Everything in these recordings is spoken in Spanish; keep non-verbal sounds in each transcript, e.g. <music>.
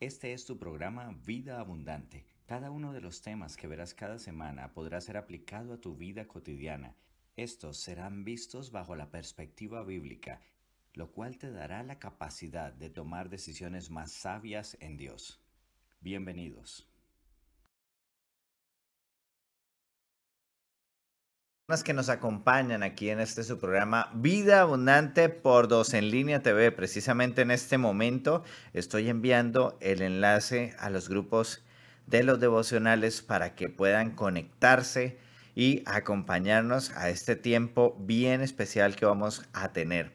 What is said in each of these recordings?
Este es tu programa Vida Abundante. Cada uno de los temas que verás cada semana podrá ser aplicado a tu vida cotidiana. Estos serán vistos bajo la perspectiva bíblica, lo cual te dará la capacidad de tomar decisiones más sabias en Dios. Bienvenidos. que nos acompañan aquí en este su programa Vida Abundante por Dos en Línea TV. Precisamente en este momento estoy enviando el enlace a los grupos de los devocionales para que puedan conectarse y acompañarnos a este tiempo bien especial que vamos a tener.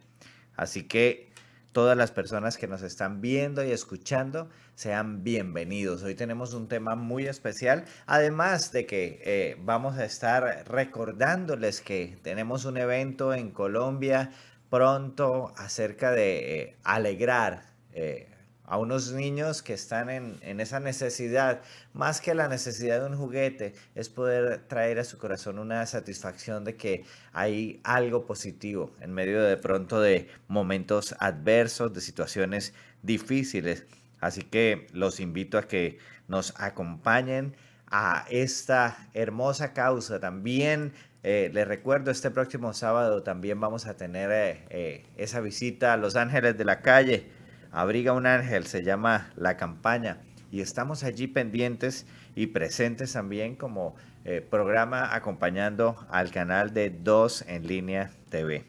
Así que todas las personas que nos están viendo y escuchando sean bienvenidos. Hoy tenemos un tema muy especial, además de que eh, vamos a estar recordándoles que tenemos un evento en Colombia pronto acerca de eh, alegrar. Eh, a unos niños que están en, esa necesidad, más que la necesidad de un juguete, es poder traer a su corazón una satisfacción de que hay algo positivo en medio de pronto de momentos adversos, de situaciones difíciles. Así que los invito a que nos acompañen a esta hermosa causa. También eh, les recuerdo, este próximo sábado también vamos a tener eh, eh, esa visita a Los Ángeles de la Calle abriga un ángel, se llama la campaña y estamos allí pendientes y presentes también como eh, programa acompañando al canal de Dos en línea TV.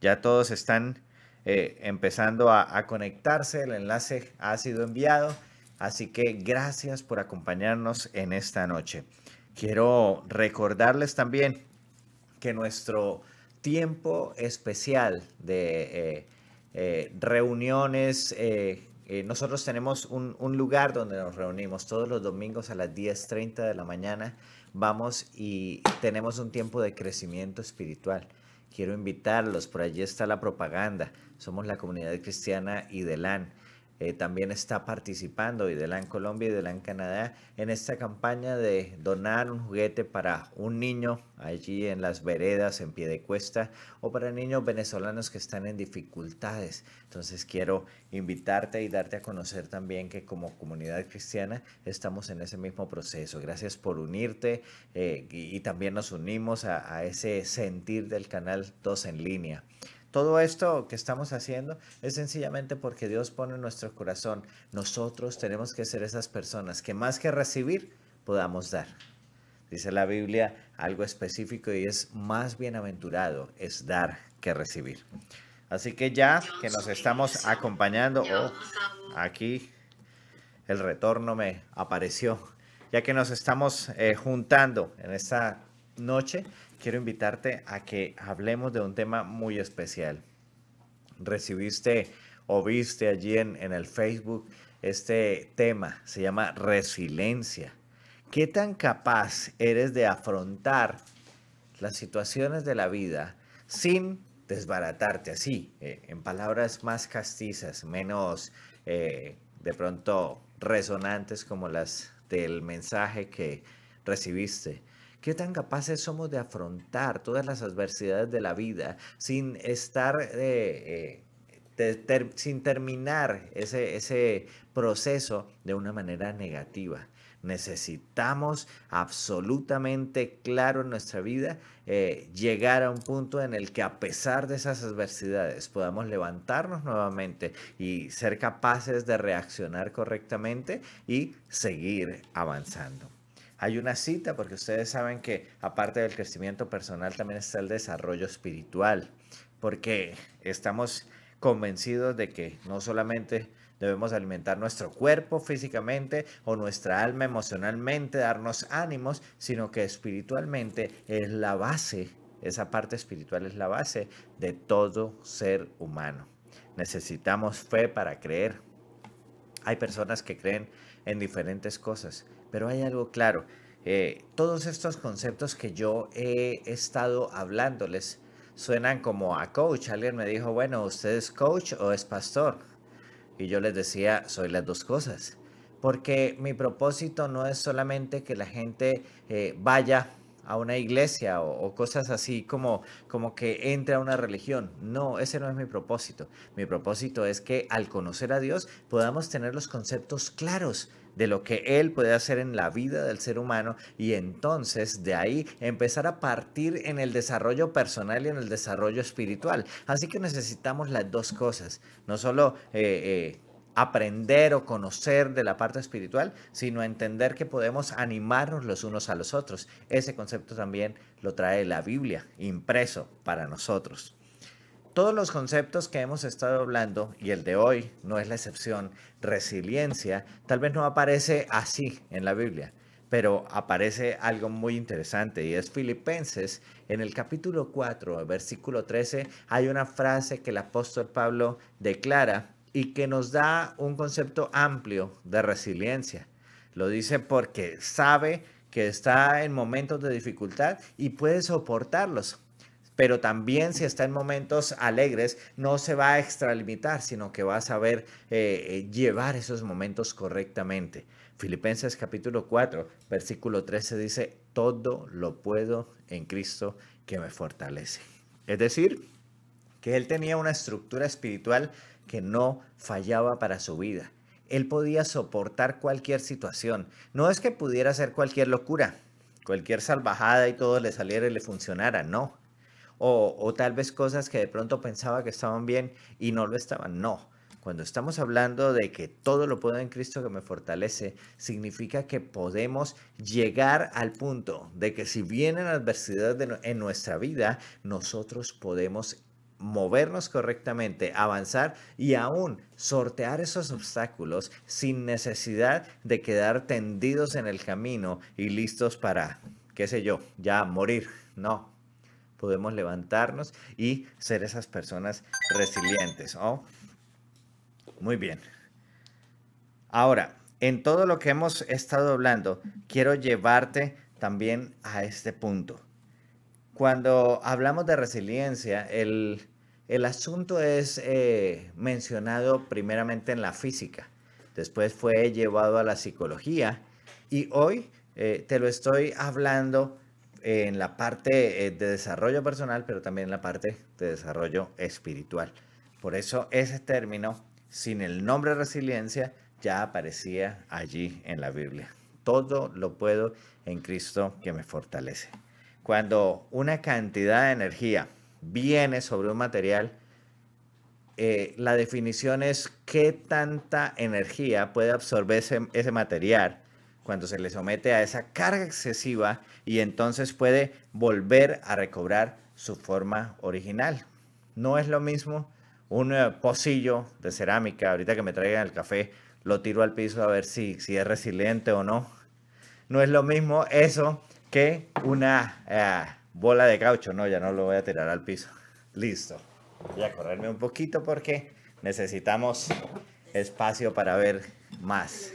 Ya todos están eh, empezando a, conectarse, el enlace ha sido enviado, así que gracias por acompañarnos en esta noche. Quiero recordarles también que nuestro tiempo especial de... Eh, eh, reuniones. Eh, eh, nosotros tenemos un, lugar donde nos reunimos todos los domingos a las 10.30 de la mañana. Vamos y tenemos un tiempo de crecimiento espiritual. Quiero invitarlos, por allí está la propaganda. Somos la comunidad cristiana y IDELAN. Eh, también está participando, y en Colombia y en Canadá, en esta campaña de donar un juguete para un niño allí en las veredas, en pie de cuesta, o para niños venezolanos que están en dificultades. Entonces quiero invitarte y darte a conocer también que como comunidad cristiana estamos en ese mismo proceso. Gracias por unirte eh, y, también nos unimos a, a ese sentir del canal 2 en línea. Todo esto que estamos haciendo es sencillamente porque Dios pone en nuestro corazón. Nosotros tenemos que ser esas personas que más que recibir, podamos dar. Dice la Biblia algo específico y es más bienaventurado es dar que recibir. Así que ya que nos estamos acompañando, oh, aquí el retorno me apareció, ya que nos estamos eh, juntando en esta noche, quiero invitarte a que hablemos de un tema muy especial. Recibiste o viste allí en, el Facebook este tema, se llama resiliencia. ¿Qué tan capaz eres de afrontar las situaciones de la vida sin desbaratarte así, eh, en palabras más castizas, menos eh, de pronto resonantes como las del mensaje que recibiste? qué tan capaces somos de afrontar todas las adversidades de la vida sin estar... Eh, eh, sin terminar ese, proceso de una manera negativa. Necesitamos absolutamente claro en nuestra vida eh, llegar a un punto en el que a pesar de esas adversidades podamos levantarnos nuevamente y ser capaces de reaccionar correctamente y seguir avanzando hay una cita porque ustedes saben que aparte del crecimiento personal también está el desarrollo espiritual, porque estamos convencidos de que no solamente debemos alimentar nuestro cuerpo físicamente o nuestra alma emocionalmente, darnos ánimos, sino que espiritualmente es la base, esa parte espiritual es la base de todo ser humano. Necesitamos fe para creer. Hay personas que creen en diferentes cosas, pero hay algo claro, eh, todos estos conceptos que yo he estado hablándoles suenan como a coach. Alguien me dijo, bueno, ¿usted es coach o es pastor? Y yo les decía, soy las dos cosas. Porque mi propósito no es solamente que la gente eh, vaya a una iglesia o, cosas así como, como que entre a una religión. No, ese no es mi propósito. Mi propósito es que al conocer a Dios podamos tener los conceptos claros de lo que Él puede hacer en la vida del ser humano y entonces de ahí empezar a partir en el desarrollo personal y en el desarrollo espiritual. Así que necesitamos las dos cosas, no solo eh, eh, aprender o conocer de la parte espiritual, sino entender que podemos animarnos los unos a los otros. Ese concepto también lo trae la Biblia impreso para nosotros todos los conceptos que hemos estado hablando, y el de hoy no es la excepción, resiliencia, tal vez no aparece así en la Biblia, pero aparece algo muy interesante y es Filipenses, en el capítulo 4, versículo 13, hay una frase que el apóstol Pablo declara y que nos da un concepto amplio de resiliencia. Lo dice porque sabe que está en momentos de dificultad y puede soportarlos pero también si está en momentos alegres, no se va a extralimitar, sino que va a saber eh, llevar esos momentos correctamente. Filipenses capítulo 4, versículo 13 dice, todo lo puedo en Cristo que me fortalece. Es decir, que él tenía una estructura espiritual que no fallaba para su vida. Él podía soportar cualquier situación. No es que pudiera hacer cualquier locura, cualquier salvajada y todo le saliera y le funcionara, no o, tal vez cosas que de pronto pensaba que estaban bien y no lo estaban. No, cuando estamos hablando de que todo lo puedo en Cristo que me fortalece, significa que podemos llegar al punto de que si vienen adversidades en nuestra vida, nosotros podemos movernos correctamente, avanzar y aún sortear esos obstáculos sin necesidad de quedar tendidos en el camino y listos para, qué sé yo, ya morir. No, podemos levantarnos y ser esas personas resilientes. Muy bien. Ahora, en todo lo que hemos estado hablando, quiero llevarte también a este punto. Cuando hablamos de resiliencia, el, el asunto es eh, mencionado primeramente en la física, después fue llevado a la psicología y hoy eh, te lo estoy hablando en la parte eh, de desarrollo personal, pero también en la parte de desarrollo espiritual. Por eso ese término, sin el nombre resiliencia, ya aparecía allí en la Biblia. Todo lo puedo en Cristo que me fortalece. Cuando una cantidad de energía viene sobre un material, eh, la definición es qué tanta energía puede absorber ese material cuando se le somete a esa carga excesiva y entonces puede volver a recobrar su forma original. No es lo mismo un eh, pocillo de cerámica, ahorita que me traigan el café, lo tiro al piso a ver si, si es resiliente o no. No es lo mismo eso que una eh, bola de caucho. No, ya no lo voy a tirar al piso. Listo. Voy a correrme un poquito porque necesitamos espacio para ver más.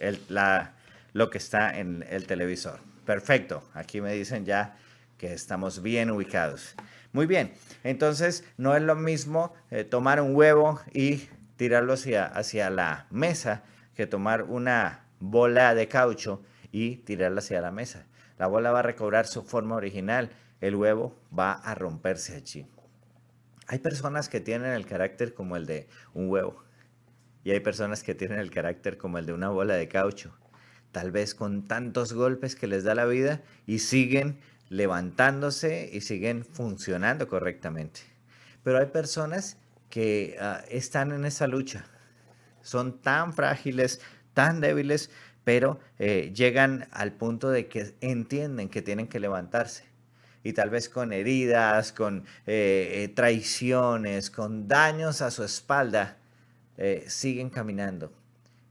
El, la, lo que está en el televisor. Perfecto, aquí me dicen ya que estamos bien ubicados. Muy bien, entonces no es lo mismo eh, tomar un huevo y tirarlo hacia, hacia la mesa que tomar una bola de caucho y tirarla hacia la mesa. La bola va a recobrar su forma original, el huevo va a romperse allí. Hay personas que tienen el carácter como el de un huevo y hay personas que tienen el carácter como el de una bola de caucho tal vez con tantos golpes que les da la vida y siguen levantándose y siguen funcionando correctamente. Pero hay personas que ah, están en esa lucha, son tan frágiles, tan débiles, pero eh, llegan al punto de que entienden que tienen que levantarse. Y tal vez con heridas, con eh, eh, traiciones, con daños a su espalda, siguen caminando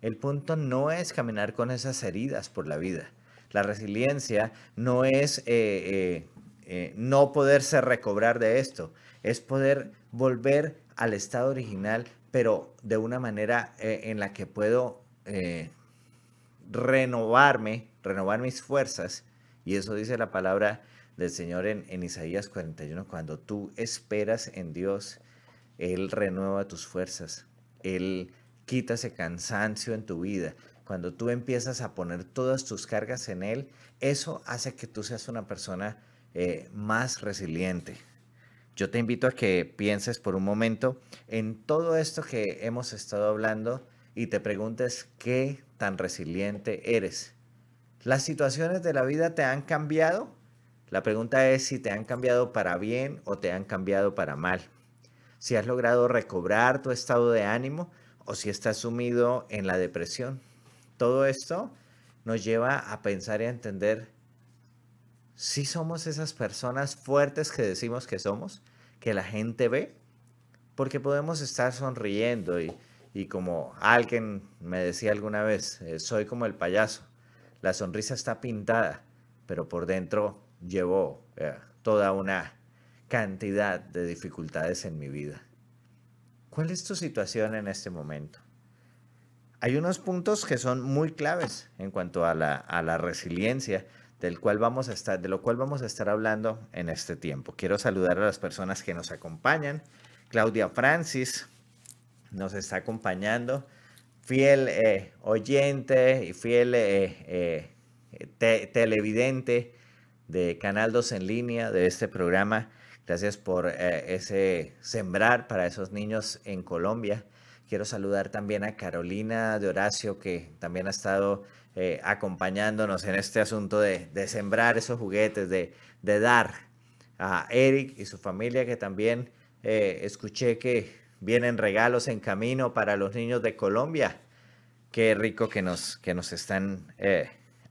el punto no es caminar con esas heridas por la vida. La resiliencia no es eh, eh, eh, no poderse recobrar de esto, es poder volver al estado original, pero de una manera en la que puedo renovarme, renovar mis fuerzas. Y eso dice la palabra del Señor en, en Isaías 41, cuando tú esperas en Dios, Él renueva tus fuerzas, Él quita ese cansancio en tu vida. Cuando tú empiezas a poner todas tus cargas en Él, eso hace que tú seas una persona eh, más resiliente. Yo te invito a que pienses por un momento en todo esto que hemos estado hablando y te preguntes qué tan resiliente eres. ¿Las situaciones de la vida te han cambiado? La pregunta es si te han cambiado para bien o te han cambiado para mal. Si has logrado recobrar tu estado de ánimo o si está sumido en la depresión. Todo esto nos lleva a pensar y a entender si somos esas personas fuertes que decimos que somos, que la gente ve, porque podemos estar sonriendo y, como alguien me decía alguna vez, eh, soy como el payaso, la sonrisa está pintada, pero por dentro llevo eh, toda una cantidad de dificultades en mi vida. ¿Cuál es tu situación en este momento? Hay unos puntos que son muy claves en cuanto a la, resiliencia, del cual vamos a estar, de lo cual vamos a estar hablando en este tiempo. Quiero saludar a las personas que nos acompañan. Claudia Francis nos está acompañando, fiel eh, oyente y fiel eh, eh, televidente de Canal 2 en línea de este programa. Gracias por eh, ese sembrar para esos niños en Colombia. Quiero saludar también a Carolina de Horacio, que también ha estado eh, acompañándonos en este asunto de, sembrar esos juguetes, de, dar a Eric y su familia, que también eh, escuché que vienen regalos en camino para los niños de Colombia. Qué rico que nos, que nos están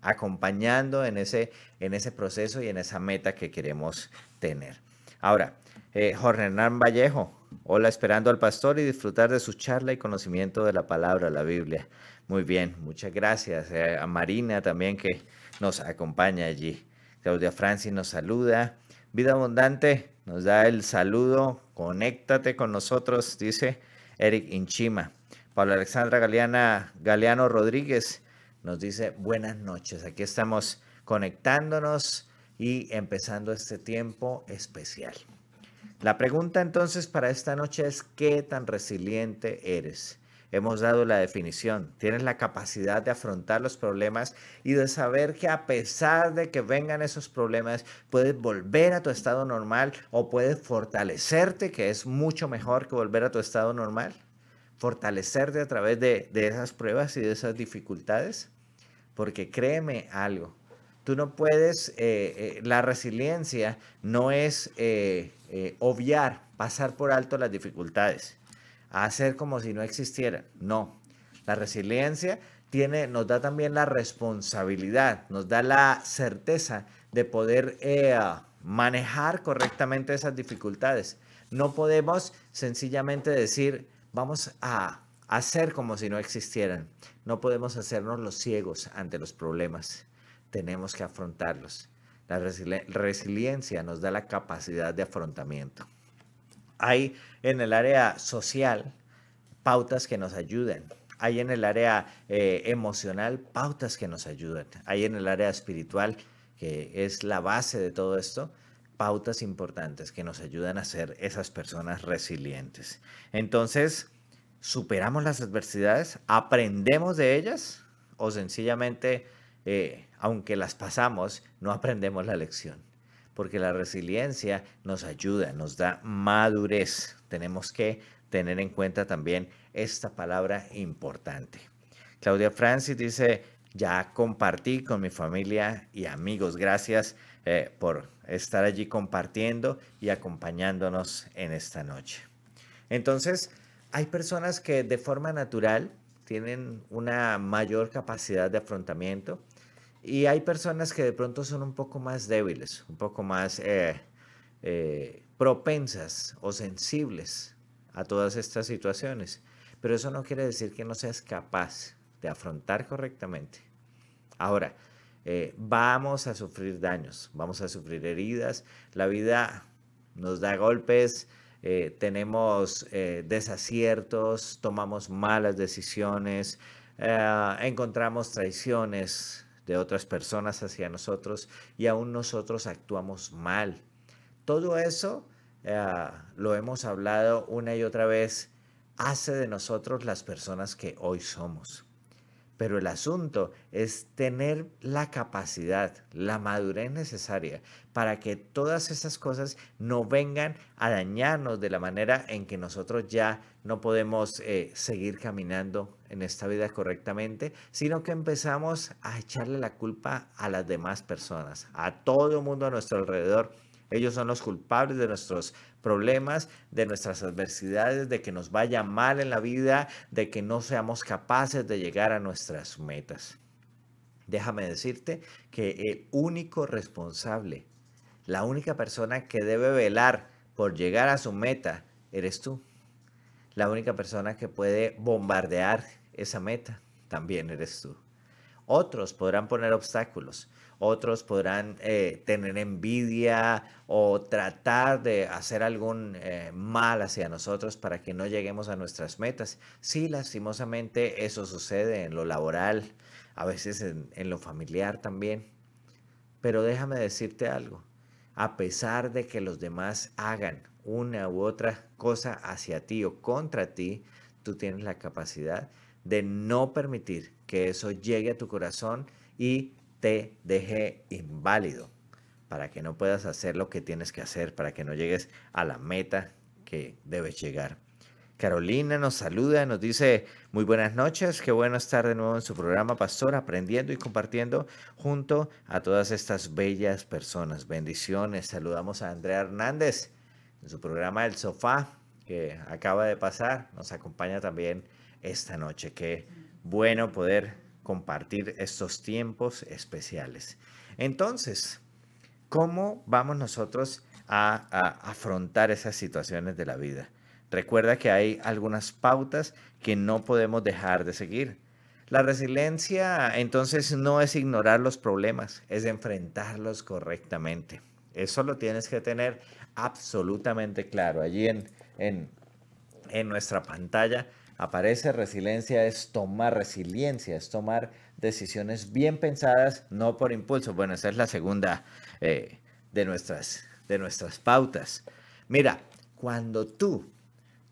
acompañando en en ese proceso y en esa meta que queremos tener. Ahora, eh, Jorge Hernán Vallejo, hola esperando al pastor y disfrutar de su charla y conocimiento de la palabra, la Biblia. Muy bien, muchas gracias. Eh, a Marina también que nos acompaña allí. Claudia Francis nos saluda. Vida Abundante nos da el saludo. Conéctate con nosotros, dice Eric Inchima. Pablo Alexandra Galeana, Galeano Rodríguez nos dice buenas noches. Aquí estamos conectándonos y empezando este tiempo especial. La pregunta entonces para esta noche es, ¿qué tan resiliente eres? Hemos dado la definición. Tienes la capacidad de afrontar los problemas y de saber que a pesar de que vengan esos problemas, puedes volver a tu estado normal o puedes fortalecerte, que es mucho mejor que volver a tu estado normal. Fortalecerte a través de, esas pruebas y de esas dificultades. Porque créeme algo, Tú no puedes, eh, eh, la resiliencia no es eh, obviar, pasar por alto las dificultades, hacer como si no existieran. No, la resiliencia tiene, nos da también la responsabilidad, nos da la certeza de poder manejar correctamente esas dificultades. No podemos sencillamente decir, vamos a hacer como si no existieran. No podemos hacernos los ciegos ante los problemas tenemos que afrontarlos. La resiliencia nos da la capacidad de afrontamiento. Hay en el área social pautas que nos ayuden. Hay en el área eh, emocional pautas que nos ayudan. Hay en el área espiritual, que es la base de todo esto, pautas importantes que nos ayudan a ser esas personas resilientes. Entonces, superamos las adversidades, aprendemos de ellas o sencillamente eh, aunque las pasamos, no aprendemos la lección. Porque la resiliencia nos ayuda, nos da madurez. Tenemos que tener en cuenta también esta palabra importante. Claudia Francis dice, ya compartí con mi familia y amigos. Gracias eh, por estar allí compartiendo y acompañándonos en esta noche. Entonces, hay personas que de forma natural tienen una mayor capacidad de afrontamiento y hay personas que de pronto son un poco más débiles, un poco más eh, eh, propensas o sensibles a todas estas situaciones. Pero eso no quiere decir que no seas capaz de afrontar correctamente. Ahora, eh, vamos a sufrir daños, vamos a sufrir heridas, la vida nos da golpes, tenemos desaciertos, tomamos malas decisiones, encontramos traiciones, de otras personas hacia nosotros y aún nosotros actuamos mal. Todo eso eh, lo hemos hablado una y otra vez, hace de nosotros las personas que hoy somos. Pero el asunto es tener la capacidad, la madurez necesaria para que todas esas cosas no vengan a dañarnos de la manera en que nosotros ya no podemos eh, seguir caminando en esta vida correctamente, sino que empezamos a echarle la culpa a las demás personas, a todo el mundo a nuestro alrededor. Ellos son los culpables de nuestros problemas, de nuestras adversidades, de que nos vaya mal en la vida, de que no seamos capaces de llegar a nuestras metas. Déjame decirte que el único responsable, la única persona que debe velar por llegar a su meta, eres tú. La única persona que puede bombardear esa meta, también eres tú. Otros podrán poner obstáculos, otros podrán eh, tener envidia o tratar de hacer algún eh, mal hacia nosotros para que no lleguemos a nuestras metas. Sí, lastimosamente eso sucede en lo laboral, a veces en lo familiar también. Pero déjame decirte algo, a pesar de que los demás hagan una u otra cosa hacia ti o contra ti, tú tienes la capacidad de no permitir que eso llegue a tu corazón y te deje inválido para que no puedas hacer lo que tienes que hacer, para que no llegues a la meta que debes llegar. Carolina nos saluda, nos dice muy buenas noches, qué bueno estar de nuevo en su programa, Pastor, aprendiendo y compartiendo junto a todas estas bellas personas. Bendiciones, saludamos a Andrea Hernández en su programa El Sofá, que acaba de pasar, nos acompaña también esta noche. Qué bueno poder compartir estos tiempos especiales. Entonces, ¿cómo vamos nosotros a, afrontar esas situaciones de la vida? Recuerda que hay algunas pautas que no podemos dejar de seguir. La resiliencia entonces no es ignorar los problemas, es enfrentarlos correctamente. Eso lo tienes que tener absolutamente claro. Allí en, en, en nuestra pantalla aparece resiliencia es tomar resiliencia, es tomar decisiones bien pensadas, no por impulso. Bueno, esa es la segunda eh, de, nuestras, de nuestras pautas. Mira, cuando tú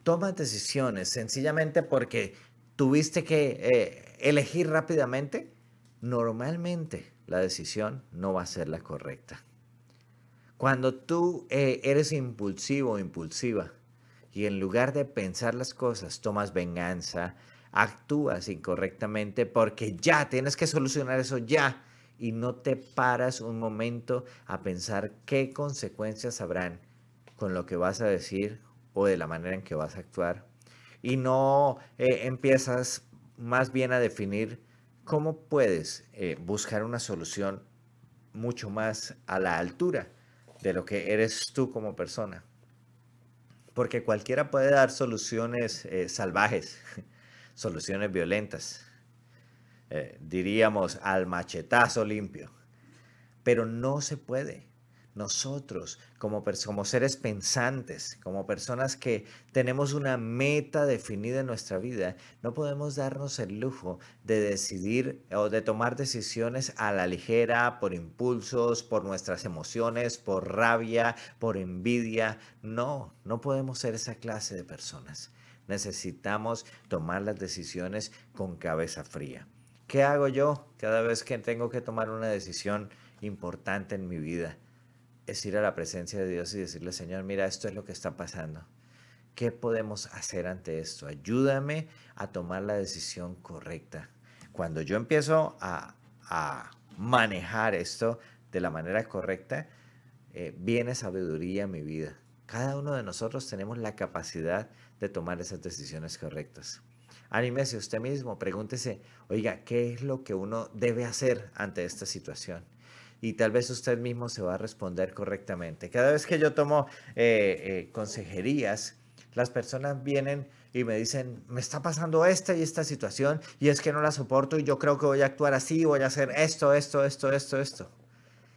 tomas decisiones sencillamente porque tuviste que eh, elegir rápidamente, normalmente la decisión no va a ser la correcta. Cuando tú eh, eres impulsivo o impulsiva, y en lugar de pensar las cosas, tomas venganza, actúas incorrectamente porque ya tienes que solucionar eso ya y no te paras un momento a pensar qué consecuencias habrán con lo que vas a decir o de la manera en que vas a actuar. Y no eh, empiezas más bien a definir cómo puedes eh, buscar una solución mucho más a la altura de lo que eres tú como persona porque cualquiera puede dar soluciones eh, salvajes, <laughs> soluciones violentas, eh, diríamos al machetazo limpio, pero no se puede nosotros como, seres pensantes, como personas que tenemos una meta definida en nuestra vida, no podemos darnos el lujo de decidir o de tomar decisiones a la ligera, por impulsos, por nuestras emociones, por rabia, por envidia. No, no podemos ser esa clase de personas. Necesitamos tomar las decisiones con cabeza fría. ¿Qué hago yo cada vez que tengo que tomar una decisión importante en mi vida? es ir a la presencia de Dios y decirle, Señor, mira, esto es lo que está pasando. ¿Qué podemos hacer ante esto? Ayúdame a tomar la decisión correcta. Cuando yo empiezo a, a manejar esto de la manera correcta, eh, viene sabiduría a mi vida. Cada uno de nosotros tenemos la capacidad de tomar esas decisiones correctas. Anímese usted mismo, pregúntese, oiga, ¿qué es lo que uno debe hacer ante esta situación? y tal vez usted mismo se va a responder correctamente. Cada vez que yo tomo eh, eh, consejerías, las personas vienen y me dicen, me está pasando esta y esta situación y es que no la soporto y yo creo que voy a actuar así, voy a hacer esto, esto, esto, esto, esto.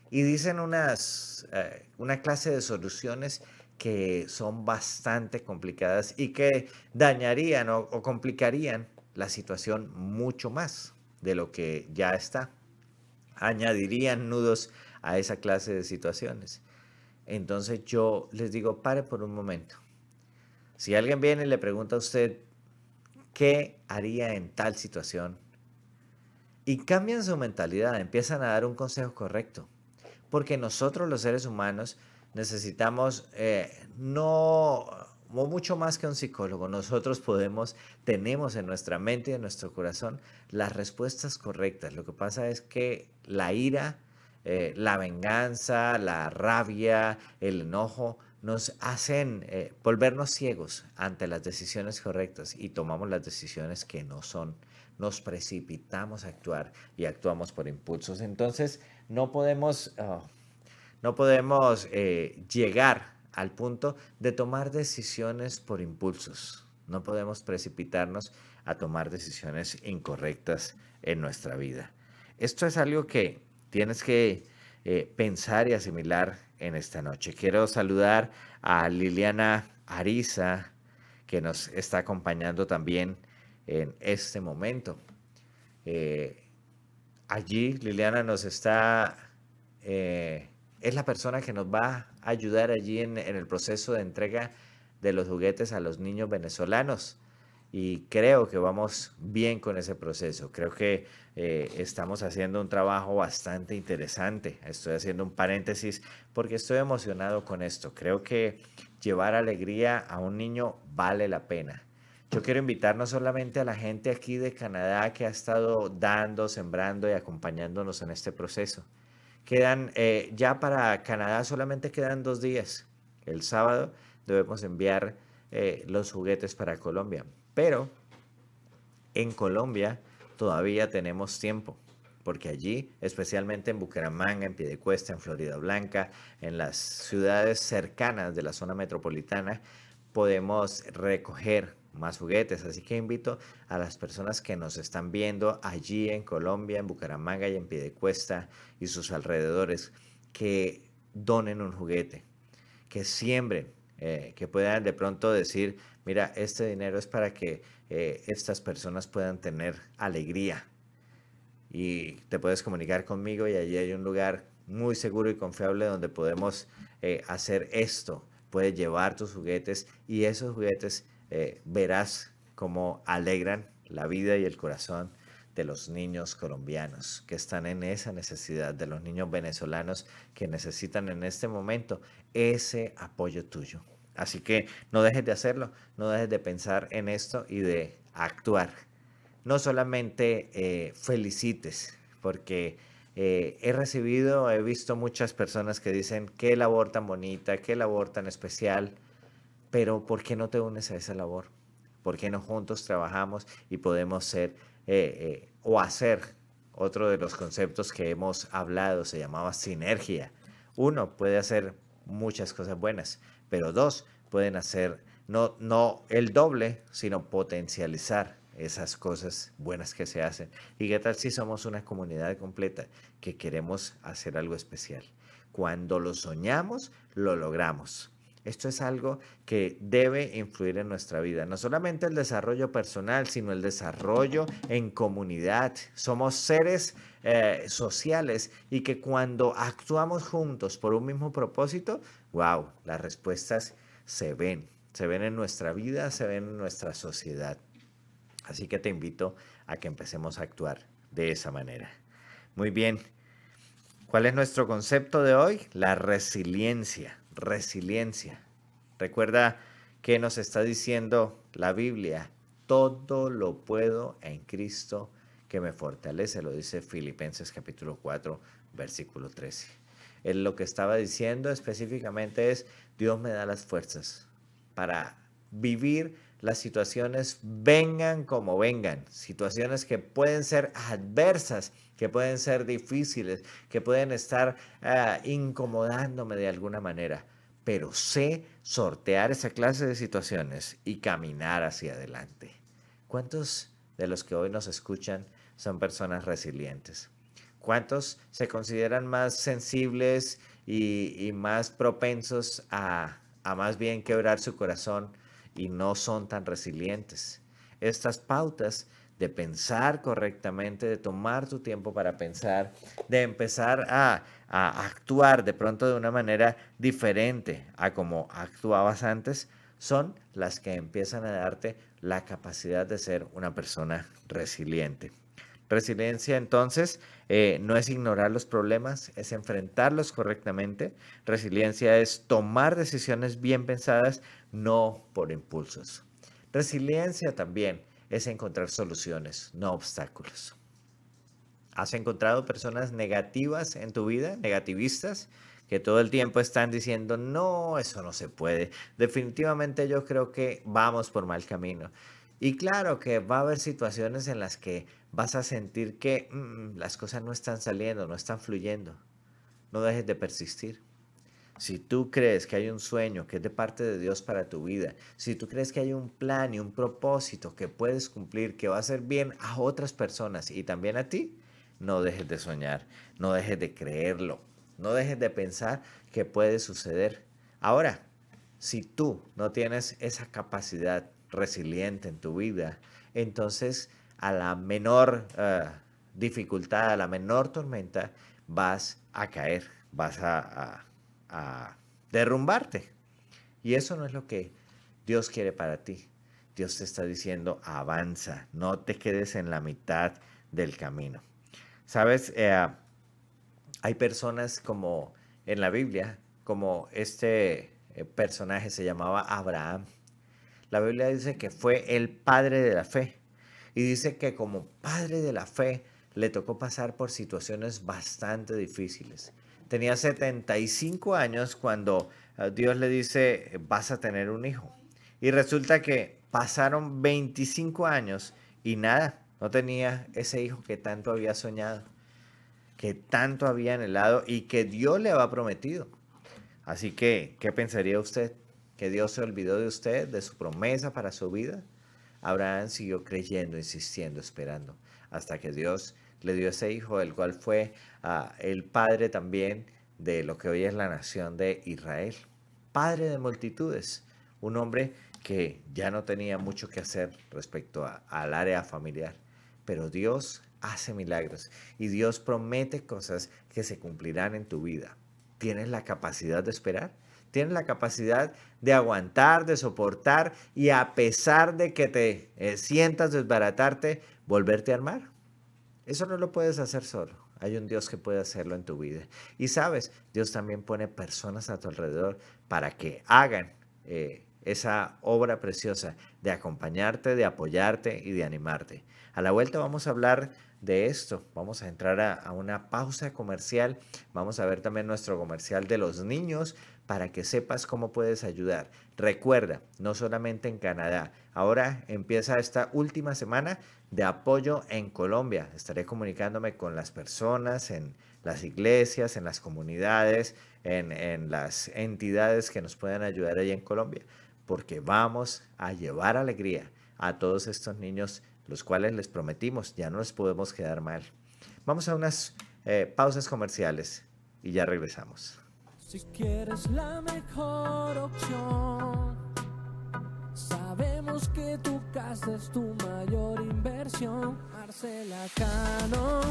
Y dicen unas, eh, una clase de soluciones que son bastante complicadas y que dañarían o complicarían la situación mucho más de lo que ya está añadirían nudos a esa clase de situaciones. Entonces yo les digo, pare por un momento. Si alguien viene y le pregunta a usted, ¿qué haría en tal situación? Y cambian su mentalidad, empiezan a dar un consejo correcto. Porque nosotros los seres humanos necesitamos eh, no mucho más que un psicólogo, nosotros podemos, tenemos en nuestra mente y en nuestro corazón las respuestas correctas. Lo que pasa es que la ira, eh, la venganza, la rabia, el enojo, nos hacen eh, volvernos ciegos ante las decisiones correctas y tomamos las decisiones que no son. Nos precipitamos a actuar y actuamos por impulsos. Entonces, no podemos, ah, no podemos eh, llegar al punto de tomar decisiones por impulsos. No podemos precipitarnos a tomar decisiones incorrectas en nuestra vida. Esto es algo que tienes que eh, pensar y asimilar en esta noche. Quiero saludar a Liliana Ariza, que nos está acompañando también en este momento. Eh, allí Liliana nos está eh, es la persona que nos va a ayudar allí en, el proceso de entrega de los juguetes a los niños venezolanos y creo que vamos bien con ese proceso. Creo que eh, estamos haciendo un trabajo bastante interesante. Estoy haciendo un paréntesis porque estoy emocionado con esto. Creo que llevar alegría a un niño vale la pena. Yo quiero invitar no solamente a la gente aquí de Canadá que ha estado dando, sembrando y acompañándonos en este proceso, Quedan, eh, ya para Canadá solamente quedan dos días. El sábado debemos enviar eh, los juguetes para Colombia. Pero en Colombia todavía tenemos tiempo, porque allí, especialmente en Bucaramanga, en Piedecuesta, en Florida Blanca, en las ciudades cercanas de la zona metropolitana, podemos recoger más juguetes. Así que invito a las personas que nos están viendo allí en Colombia, en Bucaramanga y en Piedecuesta y sus alrededores, que donen un juguete, que siembren, eh, que puedan de pronto decir, mira, este dinero es para que eh, estas personas puedan tener alegría. Y te puedes comunicar conmigo y allí hay un lugar muy seguro y confiable donde podemos eh, hacer esto. Puedes llevar tus juguetes y esos juguetes eh, verás cómo alegran la vida y el corazón de los niños colombianos que están en esa necesidad, de los niños venezolanos que necesitan en este momento ese apoyo tuyo. Así que no dejes de hacerlo, no dejes de pensar en esto y de actuar. No solamente eh, felicites, porque eh, he recibido, he visto muchas personas que dicen qué labor tan bonita, qué labor tan especial pero ¿por qué no te unes a esa labor? ¿Por qué no juntos trabajamos y podemos ser eh, eh, o hacer otro de los conceptos que hemos hablado? Se llamaba sinergia. Uno puede hacer muchas cosas buenas, pero dos pueden hacer no, no el doble, sino potencializar esas cosas buenas que se hacen. ¿Y qué tal si somos una comunidad completa que queremos hacer algo especial? Cuando lo soñamos, lo logramos esto es algo que debe influir en nuestra vida, no solamente el desarrollo personal, sino el desarrollo en comunidad. Somos seres eh, sociales y que cuando actuamos juntos por un mismo propósito, wow, las respuestas se ven, se ven en nuestra vida, se ven en nuestra sociedad. Así que te invito a que empecemos a actuar de esa manera. Muy bien. ¿Cuál es nuestro concepto de hoy? La resiliencia resiliencia. Recuerda que nos está diciendo la Biblia, todo lo puedo en Cristo que me fortalece, lo dice Filipenses capítulo 4, versículo 13. en eh, lo que estaba diciendo específicamente es, Dios me da las fuerzas para vivir las situaciones, vengan como vengan, situaciones que pueden ser adversas, que pueden ser difíciles, que pueden estar ah, incomodándome de alguna manera, pero sé sortear esa clase de situaciones y caminar hacia adelante. ¿Cuántos de los que hoy nos escuchan son personas resilientes? ¿Cuántos se consideran más sensibles y, más propensos a, a más bien quebrar su corazón y no son tan resilientes? Estas pautas de pensar correctamente, de tomar tu tiempo para pensar, de empezar a, actuar de pronto de una manera diferente a como actuabas antes, son las que empiezan a darte la capacidad de ser una persona resiliente. Resiliencia entonces eh, no es ignorar los problemas, es enfrentarlos correctamente. Resiliencia es tomar decisiones bien pensadas, no por impulsos. Resiliencia también es encontrar soluciones, no obstáculos. ¿Has encontrado personas negativas en tu vida, negativistas, que todo el tiempo están diciendo, no, eso no se puede? Definitivamente yo creo que vamos por mal camino. Y claro que va a haber situaciones en las que vas a sentir que mm, mm, las cosas no están saliendo, no están fluyendo. No dejes de persistir. Si tú crees que hay un sueño que es de parte de Dios para tu vida, si tú crees que hay un plan y un propósito que puedes cumplir, que va a hacer bien a otras personas y también a ti, no dejes de soñar, no dejes de creerlo, no dejes de pensar que puede suceder. Ahora, si tú no tienes esa capacidad resiliente en tu vida, entonces a la menor eh, dificultad, a la menor tormenta, vas a caer, vas a a derrumbarte. Y eso no es lo que Dios quiere para ti. Dios te está diciendo, avanza, no te quedes en la mitad del camino. Sabes, eh, hay personas como en la Biblia, como este eh, personaje se llamaba Abraham. La Biblia dice que fue el padre de la fe. Y dice que como padre de la fe le tocó pasar por situaciones bastante difíciles tenía 75 años cuando eh, Dios le dice, vas a tener un hijo. Y resulta que pasaron 25 años y nada, no tenía ese hijo que tanto había soñado, que tanto había anhelado y que Dios le había prometido. Así que, ¿qué pensaría usted? ¿Que Dios se olvidó de usted, de su promesa para su vida? Abraham siguió creyendo, insistiendo, esperando, hasta que Dios le dio ese hijo, el cual fue ah, el padre también de lo que hoy es la nación de Israel. Padre de multitudes, un hombre que ya no tenía mucho que hacer respecto al área familiar, pero Dios hace milagros y Dios promete cosas que se cumplirán en tu vida. ¿Tienes la capacidad de esperar? ¿Tienes la capacidad de aguantar, de soportar y a pesar de que te eh, sientas desbaratarte, volverte a armar? Eso no lo puedes hacer solo. Hay un Dios que puede hacerlo en tu vida. Y sabes, Dios también pone personas a tu alrededor para que hagan eh, esa obra preciosa de acompañarte, de apoyarte y de animarte. A la vuelta vamos a hablar de esto. Vamos a entrar a, a, una pausa comercial. Vamos a ver también nuestro comercial de los niños para que sepas cómo puedes ayudar. Recuerda, no solamente en Canadá. Ahora empieza esta última semana de apoyo en Colombia. Estaré comunicándome con las personas, en las iglesias, en las comunidades, en, las entidades que nos puedan ayudar ahí en Colombia, porque vamos a llevar alegría a todos estos niños, los cuales les prometimos, ya no les podemos quedar mal. Vamos a unas eh, pausas comerciales y ya regresamos que tu casa es tu mayor inversión. Marcela Cano,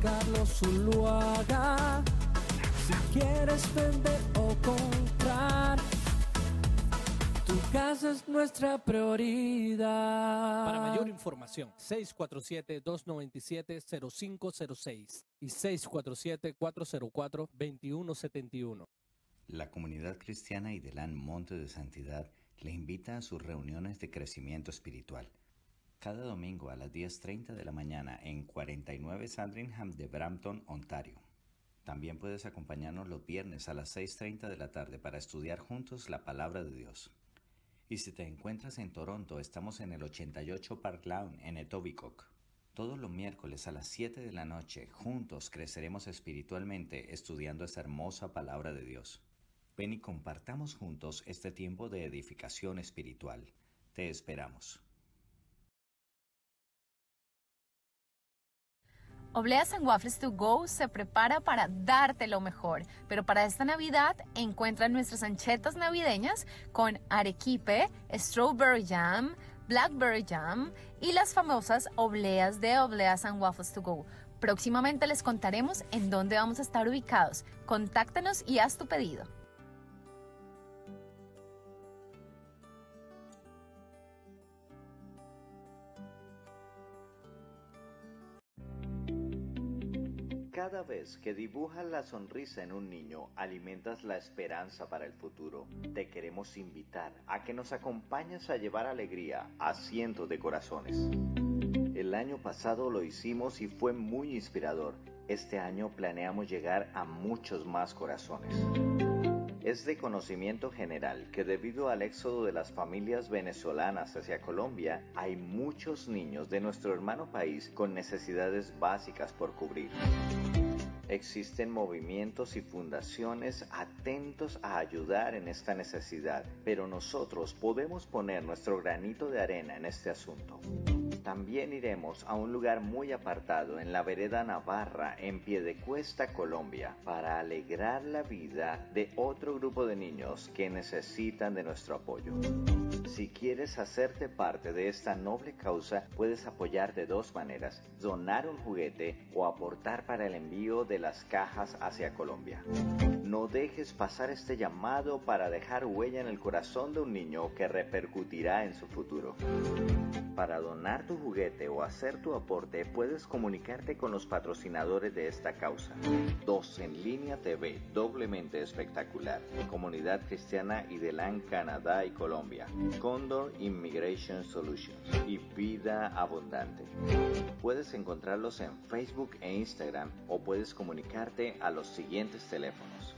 Carlos Zuluaga. Si quieres vender o comprar, tu casa es nuestra prioridad. Para mayor información, 647-297-0506 y 647-404-2171. La comunidad cristiana y Idelán Monte de Santidad le invita a sus reuniones de crecimiento espiritual. Cada domingo a las 10.30 de la mañana en 49 Sandringham de Brampton, Ontario. También puedes acompañarnos los viernes a las 6.30 de la tarde para estudiar juntos la palabra de Dios. Y si te encuentras en Toronto, estamos en el 88 Park Lawn en Etobicoke. Todos los miércoles a las 7 de la noche, juntos creceremos espiritualmente estudiando esta hermosa palabra de Dios. Ven y compartamos juntos este tiempo de edificación espiritual. Te esperamos. Obleas and Waffles to Go se prepara para darte lo mejor, pero para esta Navidad encuentran nuestras anchetas navideñas con arequipe, strawberry jam, blackberry jam y las famosas obleas de Obleas and Waffles to Go. Próximamente les contaremos en dónde vamos a estar ubicados. Contáctanos y haz tu pedido. Cada vez que dibujas la sonrisa en un niño, alimentas la esperanza para el futuro. Te queremos invitar a que nos acompañes a llevar alegría a cientos de corazones. El año pasado lo hicimos y fue muy inspirador. Este año planeamos llegar a muchos más corazones. Es de conocimiento general que debido al éxodo de las familias venezolanas hacia Colombia, hay muchos niños de nuestro hermano país con necesidades básicas por cubrir. Existen movimientos y fundaciones atentos a ayudar en esta necesidad, pero nosotros podemos poner nuestro granito de arena en este asunto. También iremos a un lugar muy apartado en la vereda Navarra en pie Piedecuesta, Colombia, para alegrar la vida de otro grupo de niños que necesitan de nuestro apoyo. Si quieres hacerte parte de esta noble causa, puedes apoyar de dos maneras, donar un juguete o aportar para el envío de las cajas hacia Colombia. No dejes pasar este llamado para dejar huella en el corazón de un niño que repercutirá en su futuro. Para donar tu juguete o hacer tu aporte, puedes comunicarte con los patrocinadores de esta causa. Dos en línea TV, doblemente espectacular. Comunidad Cristiana Idelán, Canadá y Colombia. Condor Immigration Solutions y Vida Abundante. Puedes encontrarlos en Facebook e Instagram o puedes comunicarte a los siguientes teléfonos.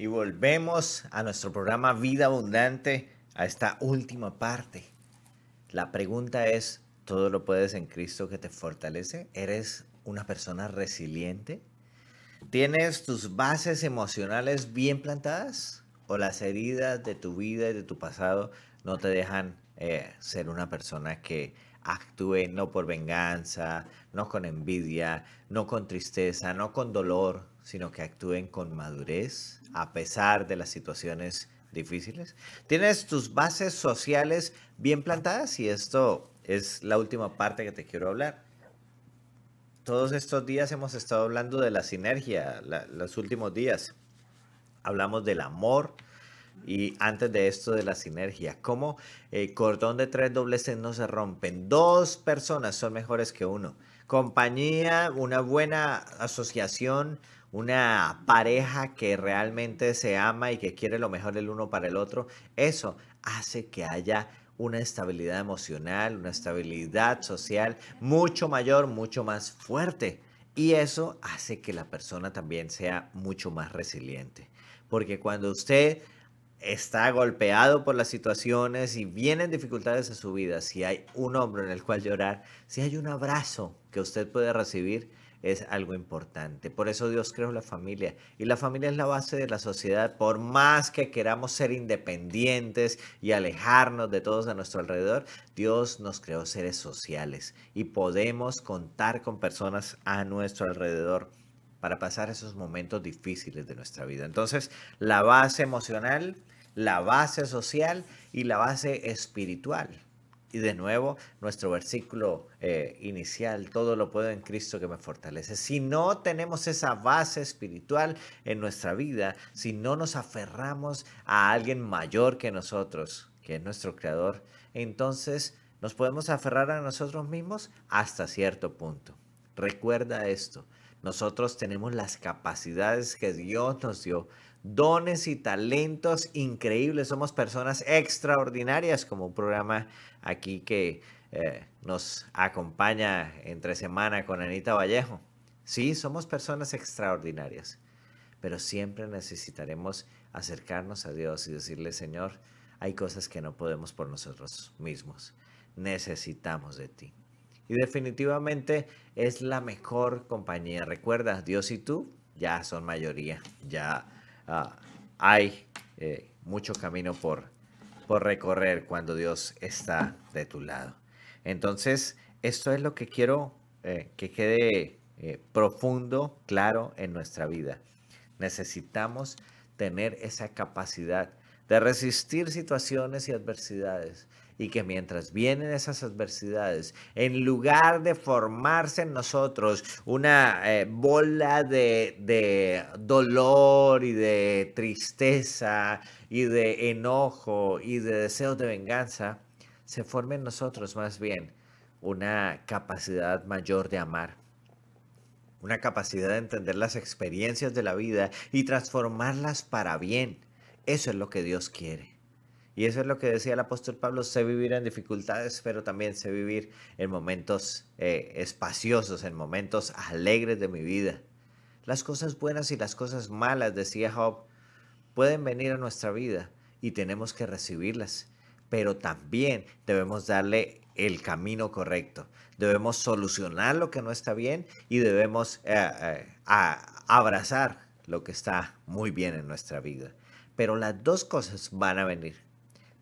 y volvemos a nuestro programa Vida Abundante, a esta última parte. La pregunta es, ¿todo lo puedes en Cristo que te fortalece? ¿Eres una persona resiliente? ¿Tienes tus bases emocionales bien plantadas? ¿O las heridas de tu vida y de tu pasado no te dejan eh, ser una persona que actúen no por venganza, no con envidia, no con tristeza, no con dolor, sino que actúen con madurez a pesar de las situaciones difíciles. Tienes tus bases sociales bien plantadas y esto es la última parte que te quiero hablar. Todos estos días hemos estado hablando de la sinergia, los últimos días. Hablamos del amor, y antes de esto de la sinergia, como el eh, cordón de tres dobleces no se rompen? Dos personas son mejores que uno. Compañía, una buena asociación, una pareja que realmente se ama y que quiere lo mejor el uno para el otro, eso hace que haya una estabilidad emocional, una estabilidad social mucho mayor, mucho más fuerte. Y eso hace que la persona también sea mucho más resiliente. Porque cuando usted está golpeado por las situaciones y vienen dificultades a su vida, si hay un hombro en el cual llorar, si hay un abrazo que usted puede recibir, es algo importante. Por eso Dios creó la familia. Y la familia es la base de la sociedad. Por más que queramos ser independientes y alejarnos de todos a nuestro alrededor, Dios nos creó seres sociales y podemos contar con personas a nuestro alrededor para pasar esos momentos difíciles de nuestra vida. Entonces, la base emocional, la base social y la base espiritual. Y de nuevo, nuestro versículo eh, inicial, todo lo puedo en Cristo que me fortalece. Si no tenemos esa base espiritual en nuestra vida, si no nos aferramos a alguien mayor que nosotros, que es nuestro Creador, entonces nos podemos aferrar a nosotros mismos hasta cierto punto. Recuerda esto, nosotros tenemos las capacidades que Dios nos dio, dones y talentos increíbles. Somos personas extraordinarias, como un programa aquí que eh, nos acompaña entre semana con Anita Vallejo. Sí, somos personas extraordinarias, pero siempre necesitaremos acercarnos a Dios y decirle, Señor, hay cosas que no podemos por nosotros mismos. Necesitamos de ti y definitivamente es la mejor compañía. Recuerda, Dios y tú ya son mayoría, ya ah, hay eh, mucho camino por, recorrer cuando Dios está de tu lado. Entonces, esto es lo que quiero eh, que quede eh, profundo, claro en nuestra vida. Necesitamos tener esa capacidad de resistir situaciones y adversidades, y que mientras vienen esas adversidades, en lugar de formarse en nosotros una eh, bola de, dolor y de tristeza y de enojo y de deseo de venganza, se forme en nosotros más bien una capacidad mayor de amar, una capacidad de entender las experiencias de la vida y transformarlas para bien. Eso es lo que Dios quiere. Y eso es lo que decía el apóstol Pablo, sé vivir en dificultades, pero también sé vivir en momentos eh, espaciosos, en momentos alegres de mi vida. Las cosas buenas y las cosas malas, decía Job, pueden venir a nuestra vida y tenemos que recibirlas, pero también debemos darle el camino correcto. Debemos solucionar lo que no está bien y debemos eh, eh, abrazar lo que está muy bien en nuestra vida. Pero las dos cosas van a venir.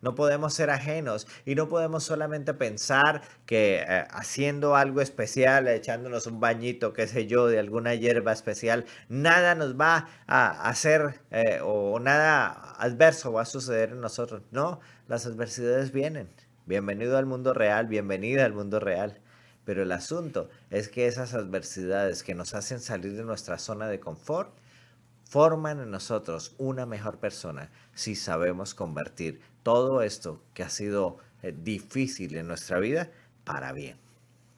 No podemos ser ajenos y no podemos solamente pensar que eh, haciendo algo especial, echándonos un bañito, qué sé yo, de alguna hierba especial, nada nos va a hacer eh, o nada adverso va a suceder en nosotros. No, las adversidades vienen. Bienvenido al mundo real, bienvenida al mundo real. Pero el asunto es que esas adversidades que nos hacen salir de nuestra zona de confort, forman en nosotros una mejor persona si sabemos convertir todo esto que ha sido eh, difícil en nuestra vida para bien.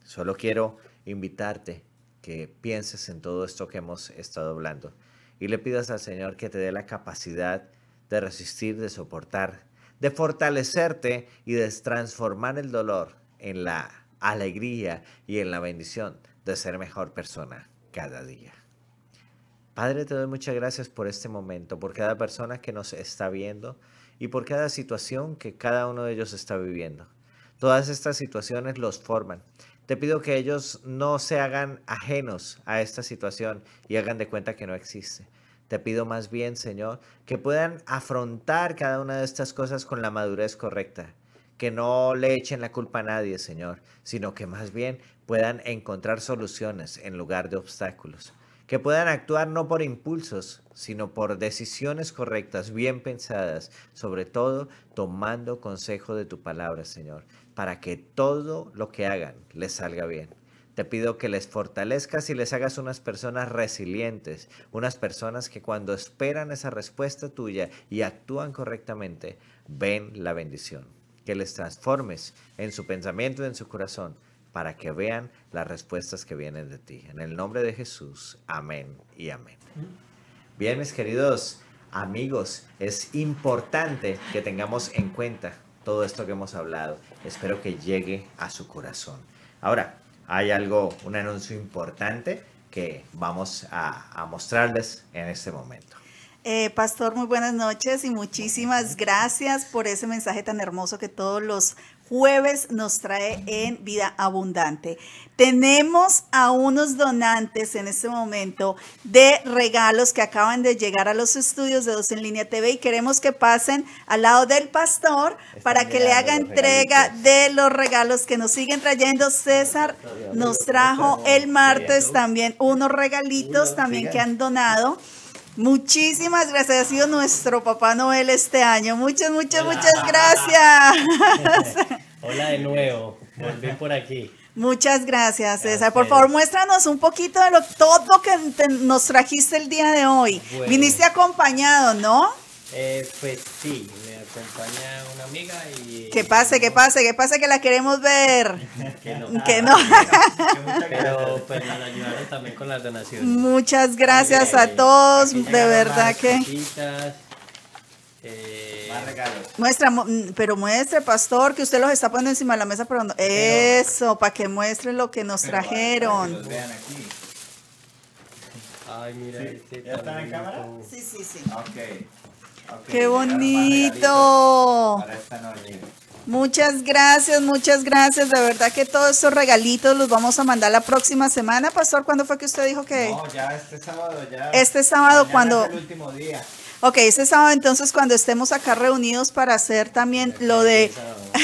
Solo quiero invitarte que pienses en todo esto que hemos estado hablando y le pidas al Señor que te dé la capacidad de resistir, de soportar, de fortalecerte y de transformar el dolor en la alegría y en la bendición de ser mejor persona cada día. Padre, te doy muchas gracias por este momento, por cada persona que nos está viendo, y por cada situación que cada uno de ellos está viviendo. Todas estas situaciones los forman. Te pido que ellos no se hagan ajenos a esta situación y hagan de cuenta que no existe. Te pido más bien, Señor, que puedan afrontar cada una de estas cosas con la madurez correcta, que no le echen la culpa a nadie, Señor, sino que más bien puedan encontrar soluciones en lugar de obstáculos que puedan actuar no por impulsos, sino por decisiones correctas, bien pensadas, sobre todo tomando consejo de tu palabra, Señor, para que todo lo que hagan les salga bien. Te pido que les fortalezcas y les hagas unas personas resilientes, unas personas que cuando esperan esa respuesta tuya y actúan correctamente, ven la bendición. Que les transformes en su pensamiento, y en su corazón, para que vean las respuestas que vienen de ti. En el nombre de Jesús, amén y amén. Bien, mis queridos amigos, es importante que tengamos en cuenta todo esto que hemos hablado. Espero que llegue a su corazón. Ahora, hay algo, un anuncio importante que vamos a, mostrarles en este momento. Eh, pastor, muy buenas noches y muchísimas gracias por ese mensaje tan hermoso que todos los jueves nos trae en Vida Abundante. Tenemos a unos donantes en este momento de regalos que acaban de llegar a los estudios de Dos en Línea TV y queremos que pasen al lado del pastor para que le haga entrega de los regalos que nos siguen trayendo. César nos trajo el martes también unos regalitos también que han donado. Muchísimas gracias. Ha sido nuestro Papá Noel este año. Muchas, muchas, muchas gracias. <laughs> Hola de nuevo. Volví por aquí. Muchas gracias, César. Por favor, muéstranos un poquito de lo, todo lo que nos trajiste el día de hoy. Viniste acompañado, ¿no? Eh, pues sí, acompaña una amiga y... Que pase, que pase, que pase que la queremos ver. <laughs> que no. <laughs> Ah, <laughs> pero pues nos ayudaron también con las donaciones. Muchas gracias a todos, de verdad que... Cositas, eh, más regalos. Muestra, pero muestre, pastor, que usted los está poniendo encima de la mesa. Pero eso, para que muestre lo que nos trajeron. vean aquí. Ay, mira, este ¿Ya están en cámara? Sí, sí, sí. Ok. ¡Qué bonito! Muchas gracias, muchas gracias. De verdad que todos estos regalitos los vamos a mandar la próxima semana, Pastor. ¿Cuándo fue que usted dijo que.? No, ya este sábado, ya. Este sábado, cuando. Ok, ese sábado entonces cuando estemos acá reunidos para hacer también lo de... <laughs>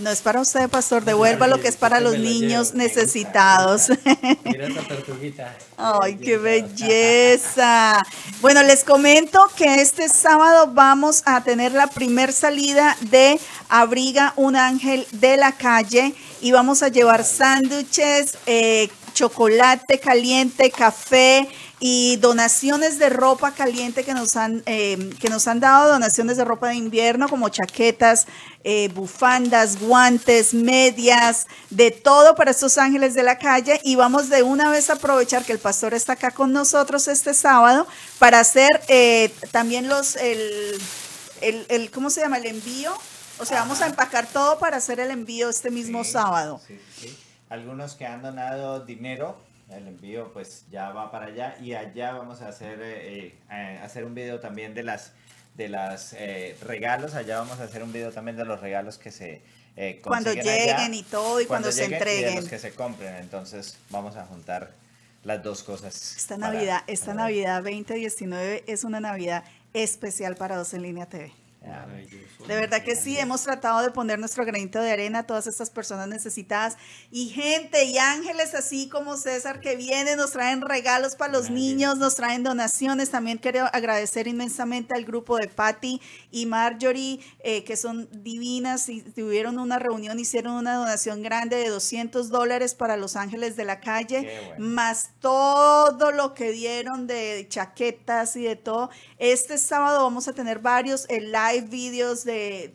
no es para usted, pastor, devuelva lo que es para los niños necesitados. <laughs> Mira esa Ay, qué belleza. Bueno, les comento que este sábado vamos a tener la primer salida de Abriga un Ángel de la Calle y vamos a llevar sándwiches, eh, chocolate caliente, café y donaciones de ropa caliente que nos han, eh, que nos han dado, donaciones de ropa de invierno como chaquetas, eh, bufandas, guantes, medias, de todo para estos ángeles de la calle. Y vamos de una vez a aprovechar que el pastor está acá con nosotros este sábado para hacer eh, también los, el, el, ¿cómo se llama? El envío. O sea, vamos a empacar todo para hacer el envío este mismo sábado algunos que han donado dinero. El envío pues ya va para allá y allá vamos a hacer, eh, eh, hacer un video también de las de los eh, regalos. Allá vamos a hacer un video también de los regalos que se eh, Cuando lleguen y todo, y cuando, se entreguen. Y los que se compren. Entonces, vamos a juntar las dos cosas. Esta Navidad, esta Navidad 2019 es una Navidad especial para Dos en Línea TV. De verdad que sí, hemos tratado de poner nuestro granito de arena a todas estas personas necesitadas y gente y ángeles así como César que vienen, nos traen regalos para los niños, nos traen donaciones. También quiero agradecer inmensamente al grupo de Patty y Marjorie, eh, que son divinas y tuvieron una reunión, hicieron una donación grande de 200 dólares para los ángeles de la calle, más todo lo que dieron de chaquetas y de todo. Este sábado vamos a tener varios, el live hay videos de eh,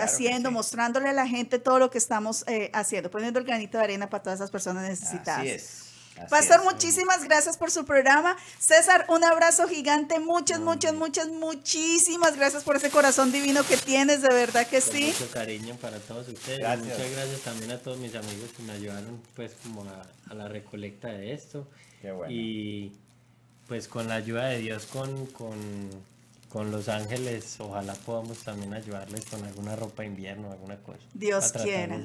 haciendo, mostrándole a la gente todo lo que estamos eh, haciendo, poniendo el granito de arena para todas esas personas necesitadas. Así es. Pastor, muchísimas gracias por su programa. César, un abrazo gigante. Muchas, muchas, muchas, muchísimas gracias por ese corazón divino que tienes. De verdad que sí. Mucho cariño para todos ustedes. Gracias. Muchas gracias también a todos mis amigos que me ayudaron pues como a, la recolecta de esto. Qué bueno. Y pues con la ayuda de Dios, con con Los Ángeles, ojalá podamos también ayudarles con alguna ropa de invierno, alguna cosa. Dios quiera.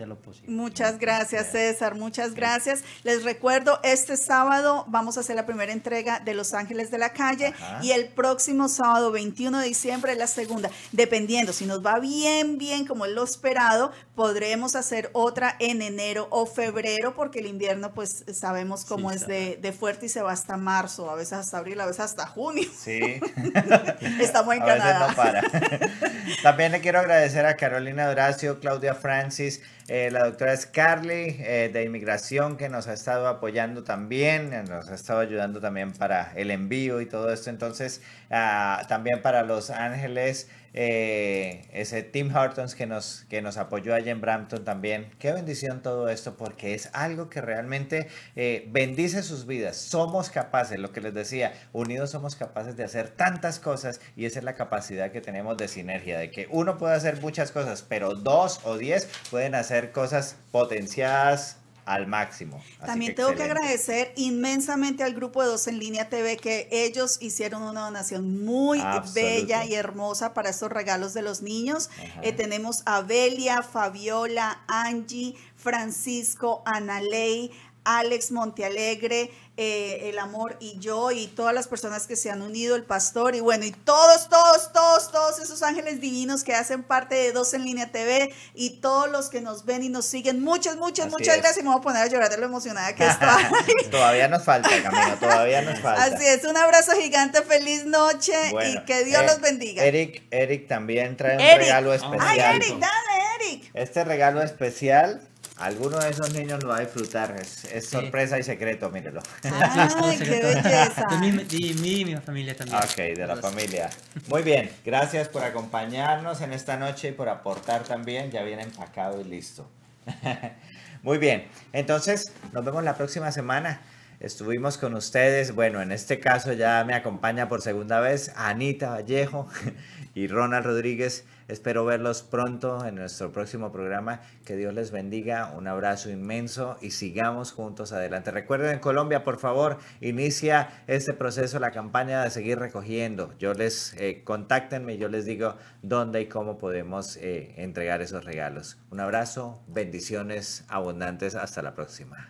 Muchas gracias, César, muchas gracias. Les recuerdo, este sábado vamos a hacer la primera entrega de Los Ángeles de la Calle y el próximo sábado 21 de diciembre la segunda. Dependiendo, si nos va bien, bien, como es lo esperado, podremos hacer otra en enero o febrero, porque el invierno, pues sabemos cómo es de, de, fuerte y se va hasta marzo, a veces hasta abril, a veces hasta junio. Sí. <laughs> <laughs> estamos en <laughs> También le quiero agradecer a Carolina Horacio, Claudia Francis, eh, la doctora Scarly eh, de Inmigración que nos ha estado apoyando también, eh, nos ha estado ayudando también para el envío y todo esto. Entonces, ah, también para Los Ángeles. Eh, ese Tim Hortons que nos, que nos apoyó allá en Brampton también. Qué bendición todo esto porque es algo que realmente eh, bendice sus vidas. Somos capaces, lo que les decía, unidos somos capaces de hacer tantas cosas y esa es la capacidad que tenemos de sinergia, de que uno puede hacer muchas cosas, pero dos o diez pueden hacer cosas potenciadas al máximo. También tengo que agradecer inmensamente al grupo de Dos en Línea TV que ellos hicieron una donación muy bella y hermosa para estos regalos de los niños. Eh, tenemos a Belia, Fabiola, Angie, Francisco, Analey, Alex Montealegre, eh, el amor y yo y todas las personas que se han unido, el pastor y bueno, y todos, todos, todos, todos esos ángeles divinos que hacen parte de Dos en Línea TV y todos los que nos ven y nos siguen. Muchas, muchas, muchas gracias. Me voy a poner a llorar de lo emocionada que está. <laughs> todavía nos falta, Camilo, todavía nos <laughs> falta. Así es, un abrazo gigante, feliz noche y que Dios eh, los bendiga. Eric, Eric también trae un regalo especial. Ay, Eric, dale, Eric. Este regalo especial Alguno de esos niños lo va a disfrutar. Es, sorpresa y secreto, mírenlo. <laughs> qué belleza. De y mi familia también. Ok, de la familia. Muy bien, gracias por acompañarnos en esta noche y por aportar también. Ya viene empacado y listo. <laughs> Muy bien, entonces nos vemos la próxima semana. Estuvimos con ustedes, bueno, en este caso ya me acompaña por segunda vez Anita Vallejo <laughs> y Ronald Rodríguez Espero verlos pronto en nuestro próximo programa. Que Dios les bendiga. Un abrazo inmenso y sigamos juntos adelante. Recuerden, Colombia, por favor, inicia este proceso, la campaña de seguir recogiendo. Yo les eh, contáctenme, yo les digo dónde y cómo podemos eh, entregar esos regalos. Un abrazo, bendiciones abundantes. Hasta la próxima.